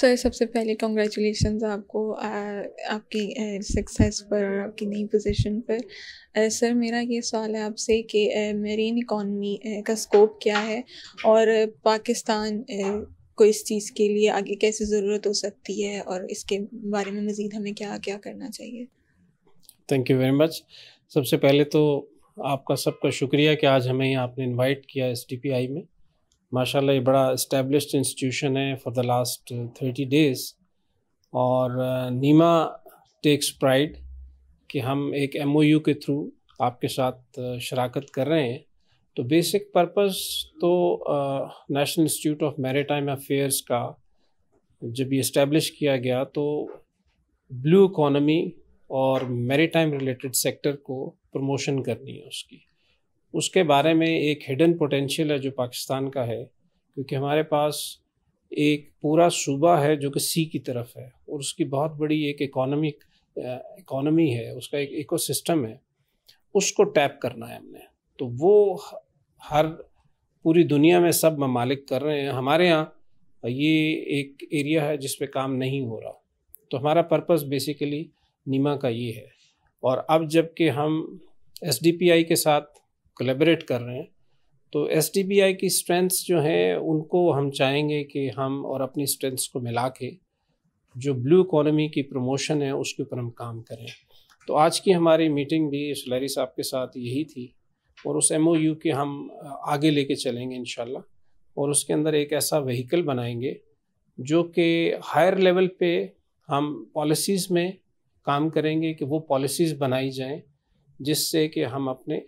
sir सबसे पहले congratulation आपको आ, आपकी सक्सेस पर और आपकी नई पोजीशन पर सर मेरा ये सवाल है आपसे कि मेरीन इकॉनमी का स्कोप क्या है और पाकिस्तान को इस चीज़ के लिए आगे कैसे ज़रूरत हो सकती है और इसके बारे में मज़ीद हमें क्या क्या करना चाहिए थैंक यू वेरी मच सबसे पहले तो आपका सबका शुक्रिया कि आज हमें आपने इनवाइट किया एस में माशाल्लाह ये बड़ा इस्टेब्लिश इंस्टीट्यूशन है for the last thirty days और uh, नीमा टेक्स प्राइड कि हम एक एम के थ्रू आपके साथ uh, शराकत कर रहे हैं तो बेसिक पर्पस तो national institute of maritime affairs का जब ये इस्टेब्लिश किया गया तो ब्लू इकोनॉमी और मैरीटाइम रिलेटेड सेक्टर को प्रमोशन करनी है उसकी उसके बारे में एक हिडन पोटेंशियल है जो पाकिस्तान का है क्योंकि हमारे पास एक पूरा सूबा है जो कि सी की तरफ है और उसकी बहुत बड़ी एक इकोनॉमिक इकोनॉमी है उसका एक इकोसिस्टम है उसको टैप करना है हमने तो वो हर पूरी दुनिया में सब ममालिक कर रहे हैं हमारे यहाँ ये एक एरिया है जिस पे काम नहीं हो रहा तो हमारा पर्पस बेसिकली नीमा का ये है और अब जबकि हम एस के साथ कोलेबरेट कर रहे हैं तो एस की स्ट्रेंथ्स जो हैं उनको हम चाहेंगे कि हम और अपनी स्ट्रेंथ्स को मिला के जो ब्लू इकोनॉमी की प्रमोशन है उसके ऊपर हम काम करें तो आज की हमारी मीटिंग भी सलरी साहब के साथ यही थी और उस एम के हम आगे लेके चलेंगे इन और उसके अंदर एक ऐसा वहीकल बनाएंगे जो कि हायर लेवल पे हम पॉलिसीज़ में काम करेंगे कि वो पॉलिसीज़ बनाई जाएं जिससे कि हम अपने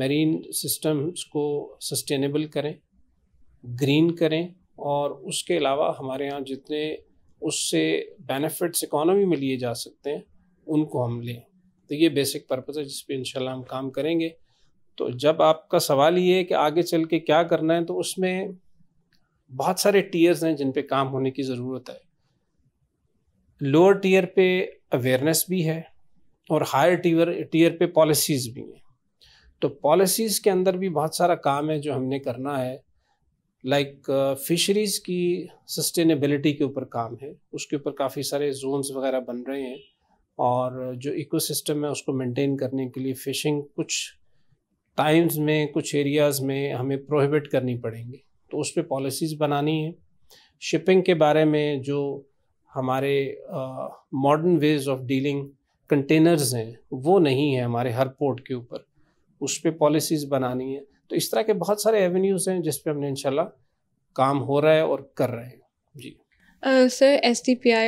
मरीन सिस्टम्स को सस्टेनेबल करें ग्रीन करें और उसके अलावा हमारे यहाँ जितने उससे बेनिफिट्स इकोनॉमी में लिए जा सकते हैं उनको हम लें तो ये बेसिक पर्पज़ है जिस इन इंशाल्लाह हम काम करेंगे तो जब आपका सवाल ये है कि आगे चल के क्या करना है तो उसमें बहुत सारे टीयर्स हैं जिन पे काम होने की ज़रूरत है लोअर टीयर पे अवेयरनेस भी है और हायर टीयर टीयर पे पॉलिसीज़ भी हैं तो पॉलिसीज़ के अंदर भी बहुत सारा काम है जो हमने करना है लाइक फिशरीज़ uh, की सस्टेनेबिलिटी के ऊपर काम है उसके ऊपर काफ़ी सारे जोन्स वगैरह बन रहे हैं और जो इकोसिस्टम है उसको मेंटेन करने के लिए फ़िशिंग कुछ टाइम्स में कुछ एरियाज़ में हमें प्रोहिबिट करनी पड़ेंगी तो उस पर पॉलिसीज़ बनानी है शिपिंग के बारे में जो हमारे modern ways of dealing containers हैं वो नहीं है हमारे हर पोर्ट के ऊपर उस पर पॉलिसीज़ बनानी है तो इस तरह के बहुत सारे एवेन्यूज़ हैं जिसपे हमने इंशाल्लाह काम हो रहा है और कर रहे हैं जी सर एस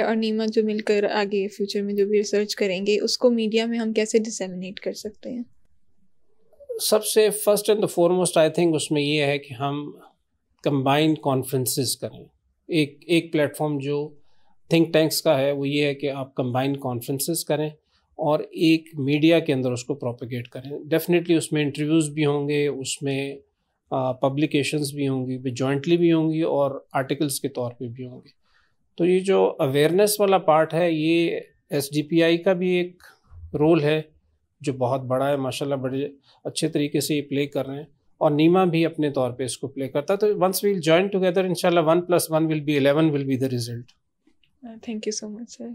और नीमा जो मिलकर आगे फ्यूचर में जो भी रिसर्च करेंगे उसको मीडिया में हम कैसे डिसमिनेट कर सकते हैं सबसे first and the foremost I think उसमें ये है कि हम कंबाइंड कॉन्फ्रेंसेस करें एक एक प्लेटफॉर्म जो थिंक टैंक्स का है वो ये है कि आप कंबाइंड कॉन्फ्रेंसेस करें और एक मीडिया के अंदर उसको प्रोपोगेट करें डेफिनेटली उसमें इंटरव्यूज़ भी होंगे उसमें पब्लिकेशंस भी होंगी भी जॉइंटली भी होंगी और आर्टिकल्स के तौर पे भी होंगे तो ये जो अवेयरनेस वाला पार्ट है ये एस का भी एक रोल है जो बहुत बड़ा है माशाल्लाह बड़े अच्छे तरीके से ये प्ले कर रहे हैं और नीमा भी अपने तौर पे इसको प्ले करता है तो वंस वील जॉइन टुगेदर इंशाल्लाह one plus one will be eleven will be the result thank you so much sir